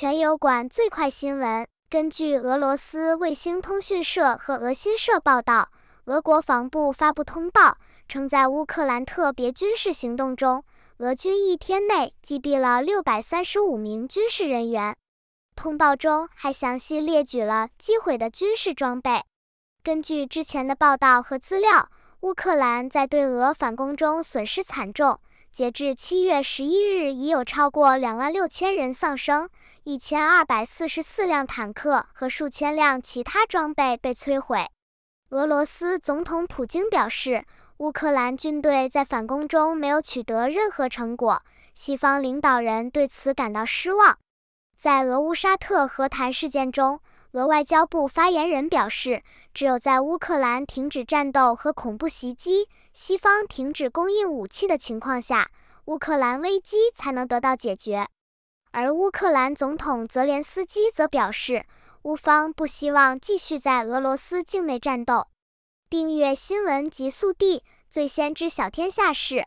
全油管最快新闻：根据俄罗斯卫星通讯社和俄新社报道，俄国防部发布通报，称在乌克兰特别军事行动中，俄军一天内击毙了635名军事人员。通报中还详细列举了击毁的军事装备。根据之前的报道和资料，乌克兰在对俄反攻中损失惨重。截至七月十一日，已有超过两万六千人丧生，一千二百四十四辆坦克和数千辆其他装备被摧毁。俄罗斯总统普京表示，乌克兰军队在反攻中没有取得任何成果，西方领导人对此感到失望。在俄乌沙特和谈事件中，俄外交部发言人表示，只有在乌克兰停止战斗和恐怖袭击，西方停止供应武器的情况下，乌克兰危机才能得到解决。而乌克兰总统泽连斯基则表示，乌方不希望继续在俄罗斯境内战斗。订阅新闻极速递，最先知晓天下事。